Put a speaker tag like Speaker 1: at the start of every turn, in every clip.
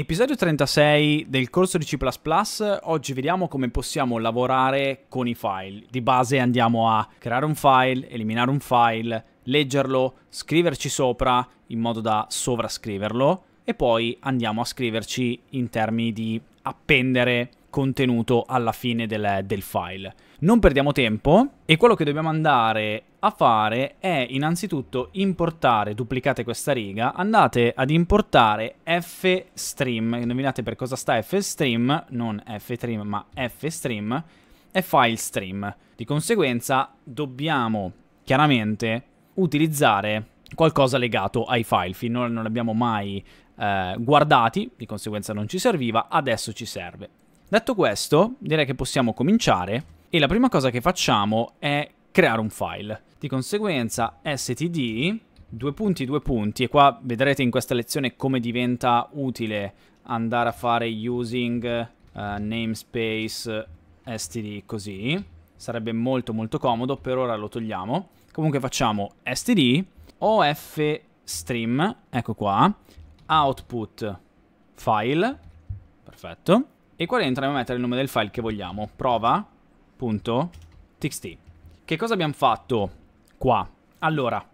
Speaker 1: Episodio 36 del corso di C++, oggi vediamo come possiamo lavorare con i file. Di base andiamo a creare un file, eliminare un file, leggerlo, scriverci sopra in modo da sovrascriverlo e poi andiamo a scriverci in termini di appendere contenuto alla fine del, del file. Non perdiamo tempo e quello che dobbiamo andare a fare è innanzitutto importare, duplicate questa riga, andate ad importare fstream, indovinate per cosa sta fstream, non ftrim ma fstream, è file stream. Di conseguenza dobbiamo chiaramente utilizzare qualcosa legato ai file. Finora non l'abbiamo mai eh, guardati, di conseguenza non ci serviva, adesso ci serve. Detto questo, direi che possiamo cominciare e la prima cosa che facciamo è creare un file. Di conseguenza std due punti due punti e qua vedrete in questa lezione come diventa utile andare a fare using uh, namespace std così sarebbe molto molto comodo per ora lo togliamo comunque facciamo std of stream ecco qua output file perfetto e qua dentro andiamo a mettere il nome del file che vogliamo prova .txt. Che cosa abbiamo fatto qua? Allora,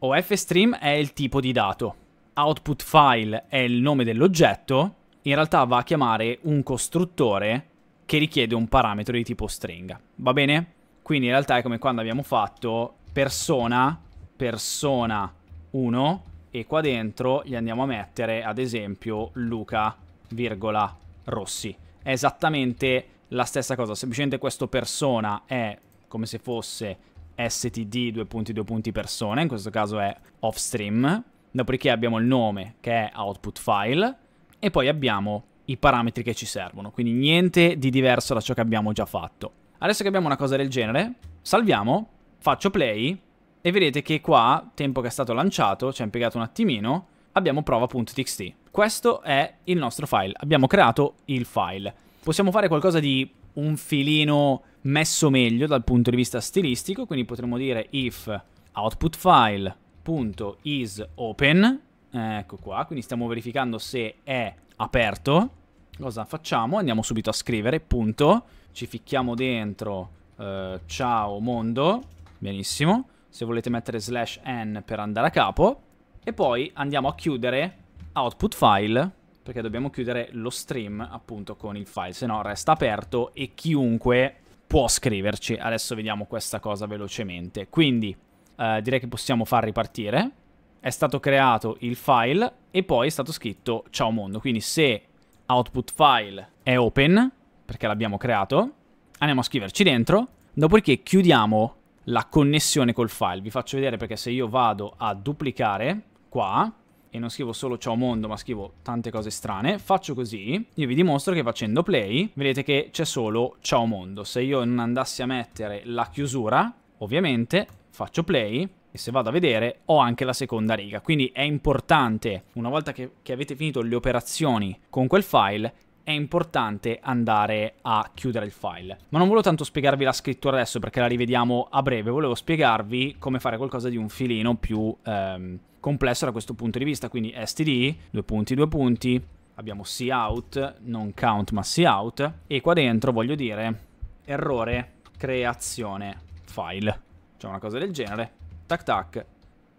Speaker 1: OFStream è il tipo di dato, output file è il nome dell'oggetto, in realtà va a chiamare un costruttore che richiede un parametro di tipo stringa, va bene? Quindi in realtà è come quando abbiamo fatto persona, persona 1 e qua dentro gli andiamo a mettere ad esempio Luca, virgola, Rossi. È esattamente la stessa cosa, semplicemente questo persona è come se fosse std due punti due punti persona, in questo caso è offstream, dopodiché abbiamo il nome che è output file e poi abbiamo i parametri che ci servono, quindi niente di diverso da ciò che abbiamo già fatto. Adesso che abbiamo una cosa del genere, salviamo, faccio play e vedete che qua, tempo che è stato lanciato, ci ha impiegato un attimino, abbiamo prova.txt. Questo è il nostro file, abbiamo creato il file possiamo fare qualcosa di un filino messo meglio dal punto di vista stilistico, quindi potremmo dire if output file.is open, ecco qua, quindi stiamo verificando se è aperto, cosa facciamo? Andiamo subito a scrivere, punto, ci ficchiamo dentro, eh, ciao mondo, benissimo, se volete mettere slash n per andare a capo, e poi andiamo a chiudere output file perché dobbiamo chiudere lo stream appunto con il file, se no resta aperto e chiunque può scriverci. Adesso vediamo questa cosa velocemente. Quindi eh, direi che possiamo far ripartire. È stato creato il file e poi è stato scritto ciao mondo. Quindi se output file è open, perché l'abbiamo creato, andiamo a scriverci dentro, dopodiché chiudiamo la connessione col file. Vi faccio vedere perché se io vado a duplicare qua, e non scrivo solo ciao mondo ma scrivo tante cose strane, faccio così, io vi dimostro che facendo play vedete che c'è solo ciao mondo. Se io non andassi a mettere la chiusura, ovviamente faccio play e se vado a vedere ho anche la seconda riga. Quindi è importante, una volta che, che avete finito le operazioni con quel file, è importante andare a chiudere il file. Ma non volevo tanto spiegarvi la scrittura adesso perché la rivediamo a breve, volevo spiegarvi come fare qualcosa di un filino più... Ehm, complesso da questo punto di vista. Quindi std, due punti, due punti, abbiamo see out, non count ma see out, e qua dentro voglio dire errore creazione file, cioè una cosa del genere, tac tac,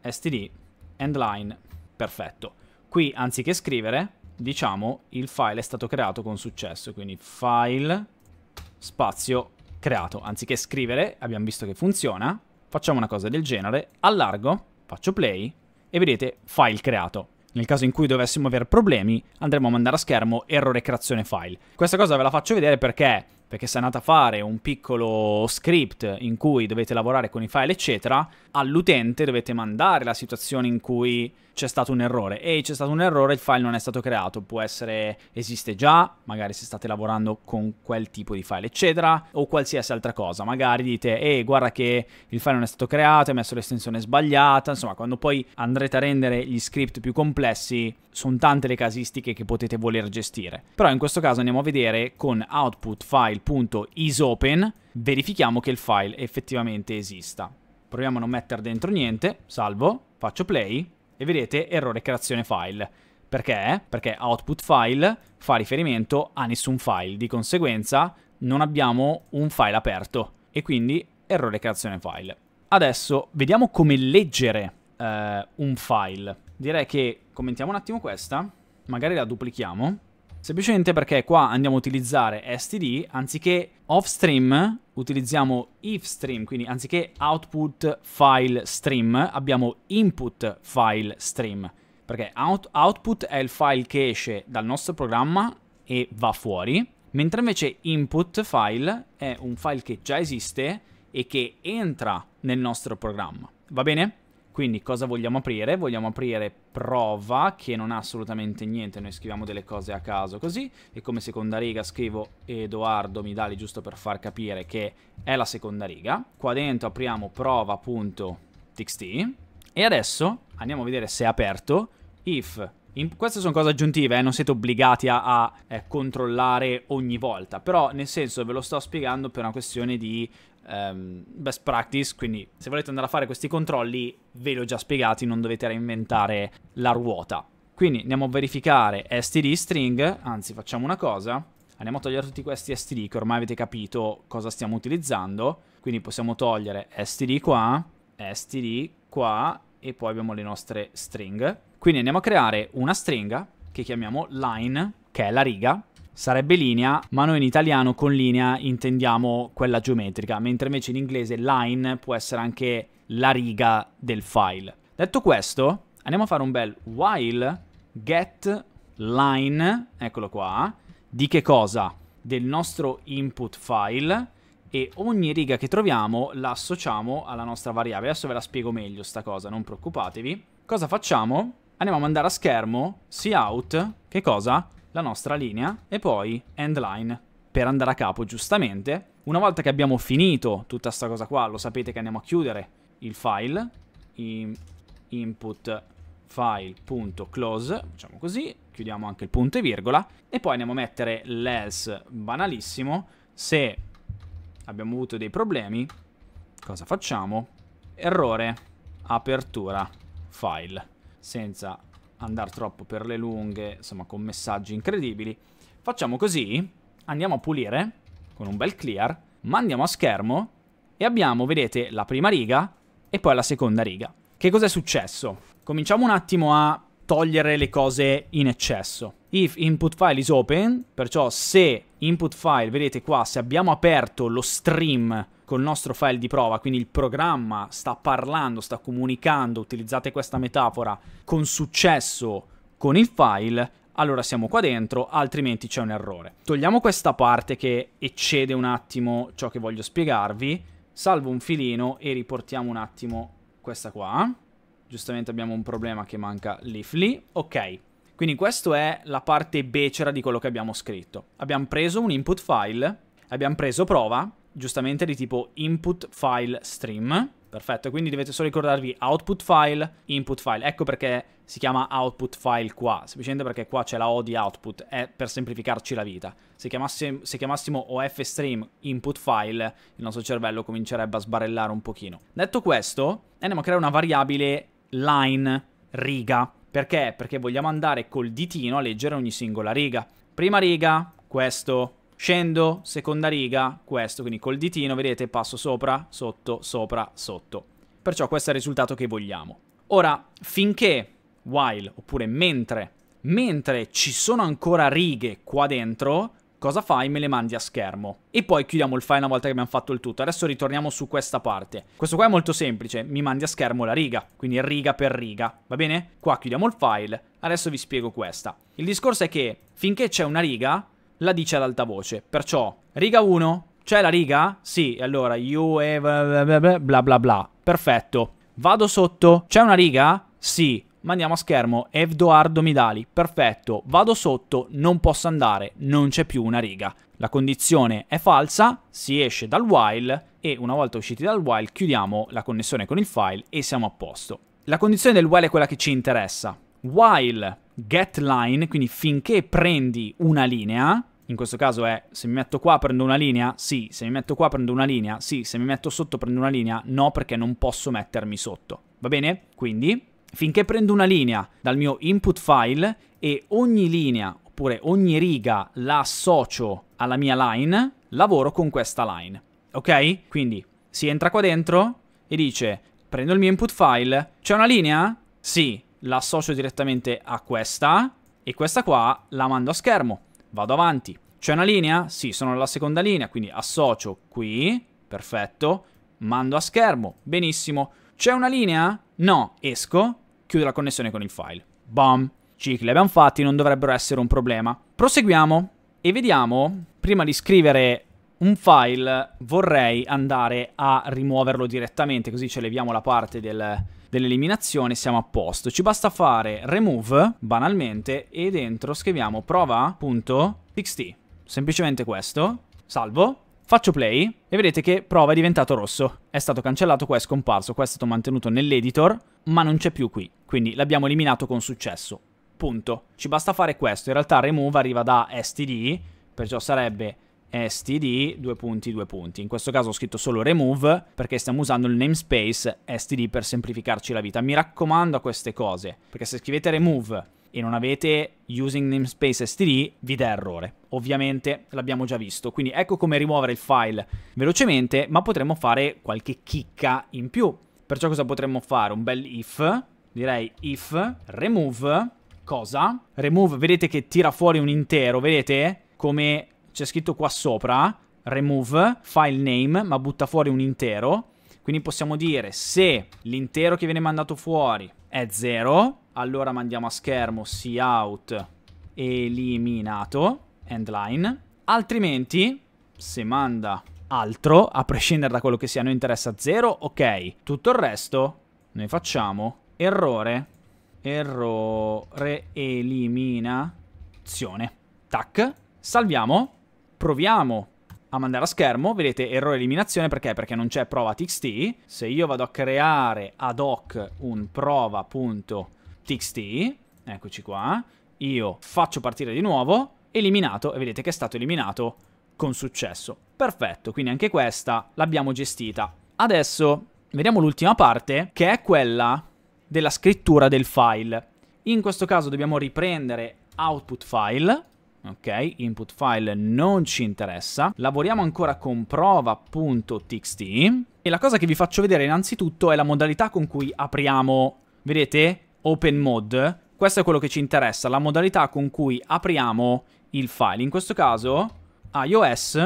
Speaker 1: std, endline, perfetto. Qui anziché scrivere diciamo il file è stato creato con successo, quindi file spazio creato. Anziché scrivere, abbiamo visto che funziona, facciamo una cosa del genere, allargo, faccio play e vedete file creato. Nel caso in cui dovessimo avere problemi andremo a mandare a schermo errore creazione file. Questa cosa ve la faccio vedere perché perché se andate a fare un piccolo script in cui dovete lavorare con i file, eccetera, all'utente dovete mandare la situazione in cui c'è stato un errore. E c'è stato un errore, il file non è stato creato. Può essere esiste già, magari se state lavorando con quel tipo di file, eccetera, o qualsiasi altra cosa. Magari dite, ehi, guarda che il file non è stato creato, hai messo l'estensione sbagliata. Insomma, quando poi andrete a rendere gli script più complessi, sono tante le casistiche che potete voler gestire. Però in questo caso andiamo a vedere con output file file.isopen, verifichiamo che il file effettivamente esista. Proviamo a non mettere dentro niente, salvo, faccio play e vedete errore creazione file. Perché? Perché output file fa riferimento a nessun file, di conseguenza non abbiamo un file aperto e quindi errore creazione file. Adesso vediamo come leggere eh, un file. Direi che commentiamo un attimo questa, magari la duplichiamo Semplicemente perché qua andiamo a utilizzare std, anziché off stream utilizziamo if stream, quindi anziché output file stream abbiamo input file stream, perché out output è il file che esce dal nostro programma e va fuori, mentre invece input file è un file che già esiste e che entra nel nostro programma. Va bene? Quindi cosa vogliamo aprire? Vogliamo aprire prova, che non ha assolutamente niente, noi scriviamo delle cose a caso così, e come seconda riga scrivo Edoardo Midali, giusto per far capire che è la seconda riga. Qua dentro apriamo prova.txt, e adesso andiamo a vedere se è aperto, if in, queste sono cose aggiuntive, eh, non siete obbligati a, a eh, controllare ogni volta, però nel senso ve lo sto spiegando per una questione di um, best practice, quindi se volete andare a fare questi controlli ve li ho già spiegati, non dovete reinventare la ruota. Quindi andiamo a verificare std string, anzi facciamo una cosa, andiamo a togliere tutti questi std che ormai avete capito cosa stiamo utilizzando, quindi possiamo togliere std qua, std qua e poi abbiamo le nostre string. Quindi andiamo a creare una stringa che chiamiamo line, che è la riga, sarebbe linea, ma noi in italiano con linea intendiamo quella geometrica, mentre invece in inglese line può essere anche la riga del file. Detto questo, andiamo a fare un bel while get line, eccolo qua, di che cosa? Del nostro input file e ogni riga che troviamo la associamo alla nostra variabile. Adesso ve la spiego meglio sta cosa, non preoccupatevi. Cosa facciamo? Andiamo a mandare a schermo cout che cosa? la nostra linea e poi end line per andare a capo giustamente. Una volta che abbiamo finito tutta questa cosa qua, lo sapete che andiamo a chiudere il file, in input file.close, facciamo così, chiudiamo anche il punto e virgola, e poi andiamo a mettere l'else banalissimo, se abbiamo avuto dei problemi, cosa facciamo? Errore, apertura, file, senza andare troppo per le lunghe, insomma con messaggi incredibili. Facciamo così, andiamo a pulire con un bel clear, mandiamo a schermo e abbiamo, vedete, la prima riga e poi la seconda riga. Che cos'è successo? Cominciamo un attimo a togliere le cose in eccesso. If input file is open, perciò se input file, vedete qua, se abbiamo aperto lo stream col nostro file di prova, quindi il programma sta parlando, sta comunicando, utilizzate questa metafora, con successo con il file, allora siamo qua dentro, altrimenti c'è un errore. Togliamo questa parte che eccede un attimo ciò che voglio spiegarvi, salvo un filino e riportiamo un attimo questa qua. Giustamente abbiamo un problema che manca l'if lì. Ok, quindi questa è la parte becera di quello che abbiamo scritto. Abbiamo preso un input file, abbiamo preso prova, giustamente di tipo input file stream. Perfetto, quindi dovete solo ricordarvi output file, input file. Ecco perché si chiama output file qua, semplicemente perché qua c'è la O di output, è per semplificarci la vita. Se, chiamassimo, se chiamassimo OF stream input file, il nostro cervello comincerebbe a sbarellare un pochino. Detto questo, andiamo a creare una variabile line, riga. Perché? Perché vogliamo andare col ditino a leggere ogni singola riga. Prima riga, questo, Scendo, seconda riga, questo, quindi col ditino, vedete, passo sopra, sotto, sopra, sotto. Perciò questo è il risultato che vogliamo. Ora, finché, while, oppure mentre, mentre ci sono ancora righe qua dentro, cosa fai? Me le mandi a schermo. E poi chiudiamo il file una volta che abbiamo fatto il tutto. Adesso ritorniamo su questa parte. Questo qua è molto semplice, mi mandi a schermo la riga, quindi riga per riga, va bene? Qua chiudiamo il file, adesso vi spiego questa. Il discorso è che finché c'è una riga, la dice ad alta voce. Perciò, riga 1, c'è la riga? Sì, allora, you have bla bla bla. Perfetto. Vado sotto, c'è una riga? Sì. Mandiamo a schermo Evdoardo Midali. Perfetto. Vado sotto, non posso andare, non c'è più una riga. La condizione è falsa, si esce dal while e una volta usciti dal while chiudiamo la connessione con il file e siamo a posto. La condizione del while è quella che ci interessa. While get line, quindi finché prendi una linea, in questo caso è se mi metto qua prendo una linea, sì, se mi metto qua prendo una linea, sì, se mi metto sotto prendo una linea, no perché non posso mettermi sotto. Va bene? Quindi finché prendo una linea dal mio input file e ogni linea oppure ogni riga la associo alla mia line, lavoro con questa line. Ok? Quindi si entra qua dentro e dice prendo il mio input file, c'è una linea? Sì, la associo direttamente a questa e questa qua la mando a schermo vado avanti. C'è una linea? Sì, sono nella seconda linea, quindi associo qui, perfetto, mando a schermo, benissimo. C'è una linea? No, esco, chiudo la connessione con il file. Bam, cicli abbiamo fatti, non dovrebbero essere un problema. Proseguiamo e vediamo, prima di scrivere un file, vorrei andare a rimuoverlo direttamente, così ci leviamo la parte del dell'eliminazione siamo a posto. Ci basta fare remove, banalmente, e dentro scriviamo prova.txt. Semplicemente questo. Salvo. Faccio play e vedete che prova è diventato rosso. È stato cancellato, qua è scomparso, qua è stato mantenuto nell'editor, ma non c'è più qui. Quindi l'abbiamo eliminato con successo. Punto. Ci basta fare questo. In realtà remove arriva da std, perciò sarebbe std, due punti, due punti. In questo caso ho scritto solo remove perché stiamo usando il namespace std per semplificarci la vita. Mi raccomando a queste cose, perché se scrivete remove e non avete using namespace std, vi dà errore. Ovviamente l'abbiamo già visto, quindi ecco come rimuovere il file velocemente, ma potremmo fare qualche chicca in più. Perciò cosa potremmo fare? Un bel if, direi if remove cosa? Remove, vedete che tira fuori un intero, vedete? Come c'è scritto qua sopra, remove, file name, ma butta fuori un intero. Quindi possiamo dire se l'intero che viene mandato fuori è 0, allora mandiamo a schermo cout eliminato, end line Altrimenti, se manda altro, a prescindere da quello che sia, noi interessa 0, ok. Tutto il resto noi facciamo errore, errore, eliminazione. Tac, salviamo proviamo a mandare a schermo, vedete errore eliminazione perché? Perché non c'è prova.txt. se io vado a creare ad hoc un prova.txt, eccoci qua, io faccio partire di nuovo, eliminato e vedete che è stato eliminato con successo. Perfetto, quindi anche questa l'abbiamo gestita. Adesso vediamo l'ultima parte che è quella della scrittura del file. In questo caso dobbiamo riprendere output file ok? Input file non ci interessa. Lavoriamo ancora con prova.txt e la cosa che vi faccio vedere innanzitutto è la modalità con cui apriamo, vedete, open mode. Questo è quello che ci interessa, la modalità con cui apriamo il file. In questo caso iOS,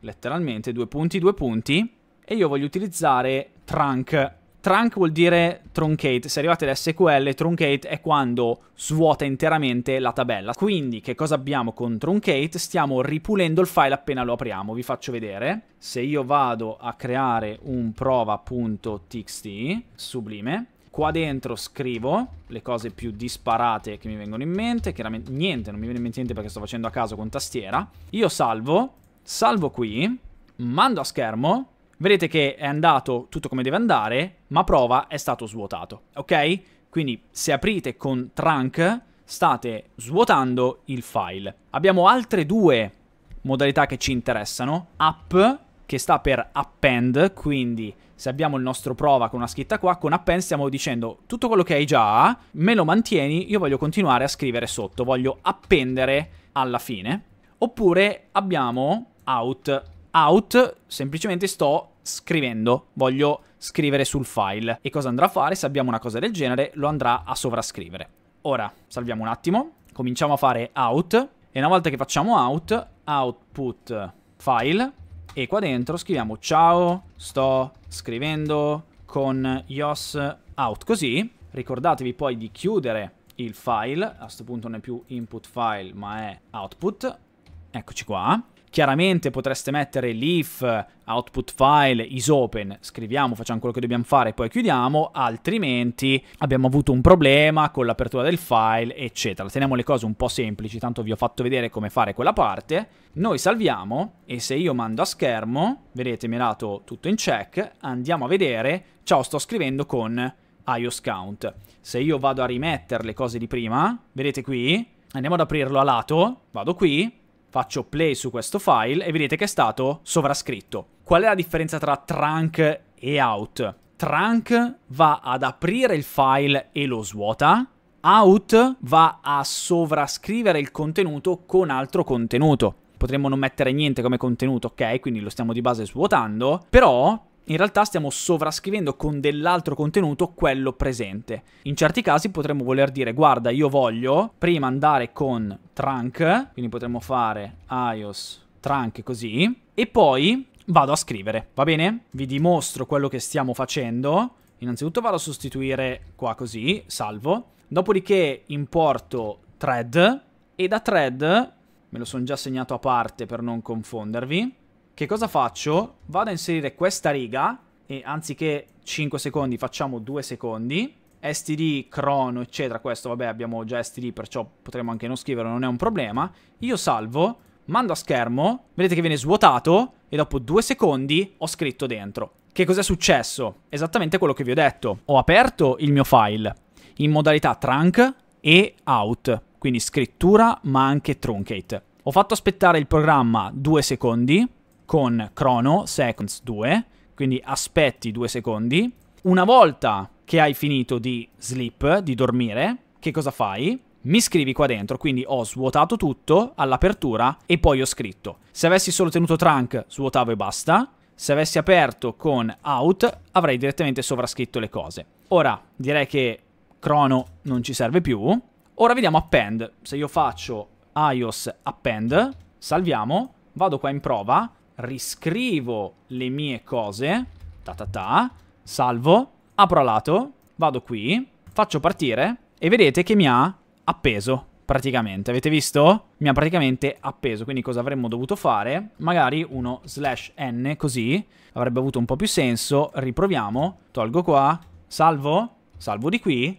Speaker 1: letteralmente due punti, due punti, e io voglio utilizzare trunk Trunk vuol dire truncate, se arrivate da SQL, truncate è quando svuota interamente la tabella. Quindi che cosa abbiamo con truncate? Stiamo ripulendo il file appena lo apriamo, vi faccio vedere. Se io vado a creare un prova.txt, sublime, qua dentro scrivo le cose più disparate che mi vengono in mente, chiaramente niente, non mi viene in mente niente perché sto facendo a caso con tastiera. Io salvo, salvo qui, mando a schermo, Vedete che è andato tutto come deve andare, ma prova è stato svuotato, ok? Quindi se aprite con trunk state svuotando il file. Abbiamo altre due modalità che ci interessano. App, che sta per append, quindi se abbiamo il nostro prova con una scritta qua, con append stiamo dicendo tutto quello che hai già, me lo mantieni, io voglio continuare a scrivere sotto, voglio appendere alla fine. Oppure abbiamo out out semplicemente sto scrivendo, voglio scrivere sul file. E cosa andrà a fare? Se abbiamo una cosa del genere, lo andrà a sovrascrivere. Ora, salviamo un attimo, cominciamo a fare out, e una volta che facciamo out, output file, e qua dentro scriviamo ciao, sto scrivendo con yos out, così ricordatevi poi di chiudere il file, a questo punto non è più input file ma è output, eccoci qua, Chiaramente potreste mettere l'if, output file, is open, scriviamo, facciamo quello che dobbiamo fare e poi chiudiamo, altrimenti abbiamo avuto un problema con l'apertura del file, eccetera. Teniamo le cose un po' semplici, tanto vi ho fatto vedere come fare quella parte. Noi salviamo e se io mando a schermo, vedete mi ha dato tutto in check, andiamo a vedere, ciao sto scrivendo con iOS count. Se io vado a rimettere le cose di prima, vedete qui, andiamo ad aprirlo a lato, vado qui, Faccio play su questo file e vedete che è stato sovrascritto. Qual è la differenza tra trunk e out? Trunk va ad aprire il file e lo svuota, out va a sovrascrivere il contenuto con altro contenuto. Potremmo non mettere niente come contenuto, ok? Quindi lo stiamo di base svuotando, però in realtà stiamo sovrascrivendo con dell'altro contenuto quello presente. In certi casi potremmo voler dire guarda io voglio prima andare con trunk, quindi potremmo fare iOS trunk così, e poi vado a scrivere, va bene? Vi dimostro quello che stiamo facendo. Innanzitutto vado a sostituire qua così, salvo. Dopodiché importo thread e da thread, me lo sono già segnato a parte per non confondervi, che cosa faccio? Vado a inserire questa riga e anziché 5 secondi facciamo 2 secondi. STD, crono, eccetera, questo vabbè abbiamo già STD perciò potremmo anche non scriverlo, non è un problema. Io salvo, mando a schermo, vedete che viene svuotato e dopo 2 secondi ho scritto dentro. Che cos'è successo? Esattamente quello che vi ho detto. Ho aperto il mio file in modalità trunk e out, quindi scrittura ma anche truncate. Ho fatto aspettare il programma 2 secondi, con crono, seconds 2, quindi aspetti 2 secondi. Una volta che hai finito di sleep, di dormire, che cosa fai? mi scrivi qua dentro, quindi ho svuotato tutto all'apertura e poi ho scritto. Se avessi solo tenuto trunk, svuotavo e basta. Se avessi aperto con out, avrei direttamente sovrascritto le cose. Ora, direi che crono non ci serve più. Ora vediamo append. Se io faccio iOS append, salviamo, vado qua in prova, riscrivo le mie cose, ta ta ta, salvo, apro a lato, vado qui, faccio partire e vedete che mi ha appeso praticamente, avete visto? Mi ha praticamente appeso, quindi cosa avremmo dovuto fare? Magari uno slash n così, avrebbe avuto un po' più senso, riproviamo, tolgo qua, salvo, salvo di qui,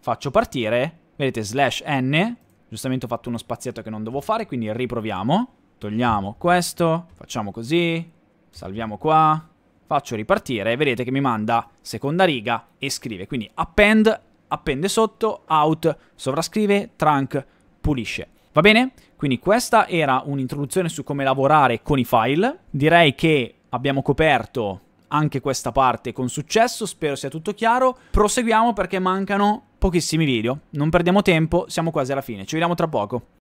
Speaker 1: faccio partire, vedete slash n, giustamente ho fatto uno spazietto che non devo fare, quindi riproviamo, Togliamo questo, facciamo così, salviamo qua, faccio ripartire e vedete che mi manda seconda riga e scrive. Quindi append, appende sotto, out, sovrascrive, trunk, pulisce. Va bene? Quindi questa era un'introduzione su come lavorare con i file. Direi che abbiamo coperto anche questa parte con successo, spero sia tutto chiaro. Proseguiamo perché mancano pochissimi video. Non perdiamo tempo, siamo quasi alla fine. Ci vediamo tra poco.